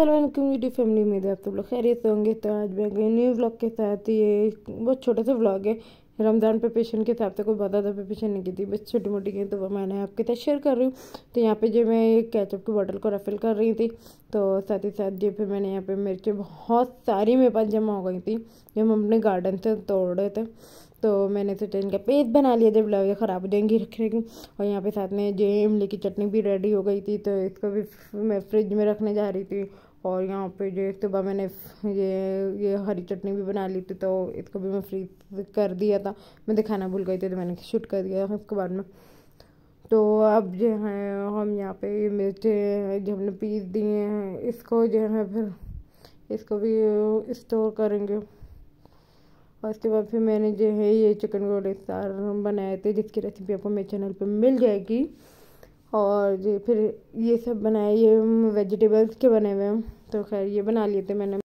Aslam community family उम्मीद है आप सब लोग खैरियत से होंगे तो आज मैं गई न्यू ब्लॉग के साथ ये बहुत छोटा सा ब्लॉग है रमज़ान प्रपेशन के हिसाब से कोई बहुत ज़्यादा प्रपेशन नहीं की थी बस छोटी मोटी गई तो वो मैंने आपके साथ शेयर कर रही हूँ तो यहाँ पे जो मैं कैचअप की बॉटल को रफिल कर रही थी तो साथ ही साथ जो फिर मैंने यहाँ पर मिर्च बहुत सारी मेरे पास जमा हो गई थी जब हम अपने गार्डन से तोड़ रहे थे तो मैंने सोचा इनका पेस्ट बना लिया जब लगे ख़राब हो जाएंगी रखने की और यहाँ पे साथ में जो इमली की चटनी भी रेडी हो गई थी तो इसको भी मैं फ्रिज में रखने जा रही थी और यहाँ पे जो एक सुबह तो मैंने ये ये हरी चटनी भी बना ली थी तो इसको भी मैं फ्री कर दिया था मैं दिखाना भूल गई थी तो मैंने शूट कर दिया उसके बाद में तो अब जो है हम यहाँ पे ये मिर्चें जो हमने पीस दिए हैं इसको जो है फिर इसको भी स्टोर करेंगे और उसके बाद फिर मैंने जो है ये चिकन गोले सार बनाए थे जिसकी रेसिपी आपको मेरे चैनल पे मिल जाएगी और ये फिर ये सब बनाए ये वेजिटेबल्स के बने हुए हैं तो खैर ये बना लिए थे मैंने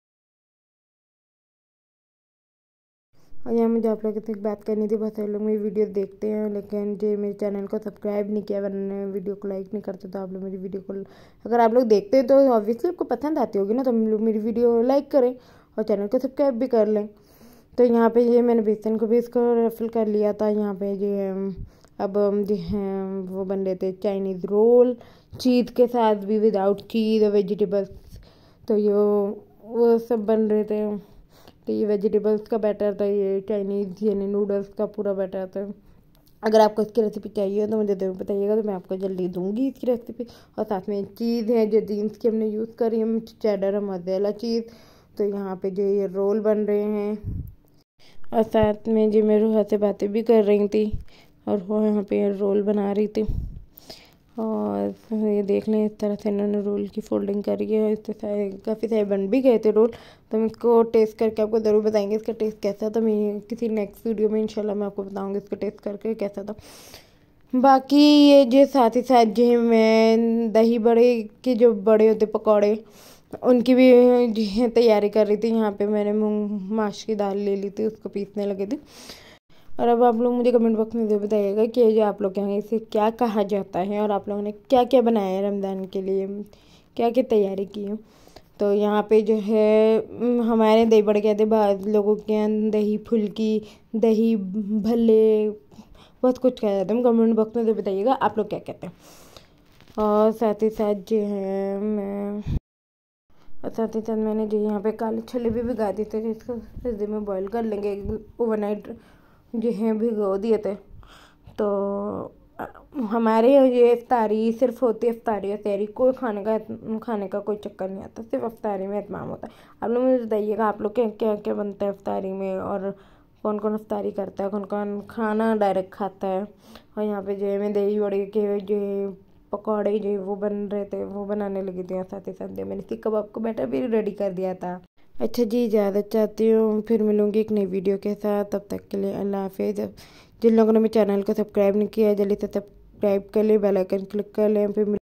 और यहाँ मुझे आप लोगों से बात करनी थी बहुत सारे लोग मेरी वीडियो देखते हैं लेकिन जो मेरे चैनल को सब्सक्राइब नहीं किया वरना वीडियो को लाइक नहीं करते तो आप लोग मेरी वीडियो को अगर आप लोग देखते हैं तो ऑब्वियसली आपको पसंद आती होगी ना तो लोग मेरी वीडियो लाइक करें और चैनल को सब्सक्राइब भी कर लें तो यहाँ पे ये मैंने बेसन को भी इसको रेफिल कर लिया था यहाँ पे ये अब जो वो बन रहे थे चाइनीज़ रोल चीज़ के साथ भी विदाउट चीज़ और वेजिटेबल्स तो ये वो सब बन रहे थे तो ये वेजिटेबल्स का बैटर था ये चाइनीज़ यानी नूडल्स का पूरा बैटर था अगर आपको इसकी रेसिपी चाहिए तो मुझे ज़रूर बताइएगा तो मैं आपको जल्दी दूंगी इसकी रेसिपी और साथ में चीज़ है जो जीन्स की हमने यूज़ करी हम चैडर और मजेला चीज़ तो यहाँ पे जो ये रोल बन रहे हैं और साथ में जो मैं हाथ से बातें भी कर रही थी और वो यहाँ पे रोल बना रही थी और ये देख लें इस तरह से इन्होंने रोल की फोल्डिंग करी है इससे सारे काफ़ी सारे बन भी गए थे रोल तो हम इसको टेस्ट करके आपको ज़रूर बताएंगे इसका टेस्ट कैसा था तो मैं किसी नेक्स्ट वीडियो में इंशाल्लाह मैं आपको बताऊंगी इसका टेस्ट करके कैसा था बाकी ये जो साथ ही साथ जो मैं दही बड़े के जो बड़े होते पकौड़े उनकी भी तैयारी कर रही थी यहाँ पे मैंने मूंग माश की दाल ले ली थी उसको पीसने लगी थी और अब आप लोग मुझे कमेंट बॉक्स में ज़रूर बताइएगा कि जो आप लोग के यहाँ इसे क्या कहा जाता है और आप लोगों ने क्या क्या बनाया है रमज़ान के लिए क्या क्या तैयारी की है तो यहाँ पे जो है हमारे दही बड़े कहते बाद लोगों के यहाँ दही फुल्की दही भले बहुत कुछ कहा जाता है कमेंट बॉक्स में ज़रूर बताइएगा आप लोग क्या कहते हैं और साथ ही साथ जो है मैं और साथ ही साथ मैंने जो यहाँ पे काले छोले भी भिगा दिए थे जिसको सर्दी में बॉईल कर लेंगे ओवरनाइट जिन्हें भिगो दिए थे तो हमारे ये अफ्तारी सिर्फ होती है अफ्तारी और तैयारी कोई खाने का खाने का कोई चक्कर नहीं आता सिर्फ अफ्तारी में इतमाम होता है आप लोग मुझे बताइएगा आप लोग क्या क्या क्या बनते हैं अफ्तारी में और कौन कौन अफ्तारी करता है कौन कौन खाना डायरेक्ट खाता है और यहाँ पे जो है मैं दही बड़े के जो पकौड़े जो वो बन रहे थे वो बनाने लगी थी साथ ही साथ मैंने इसी कबाब को बैटर भी रेडी कर दिया था अच्छा जी इजाज़त चाहती हूँ फिर मिलूँगी एक नई वीडियो के साथ तब तक के लिए अल्लाह हाफिज़ जिन लोगों ने मेरे चैनल को सब्सक्राइब नहीं किया जल्दी से सब्सक्राइब कर लें बेलाइकन क्लिक कर लें फिर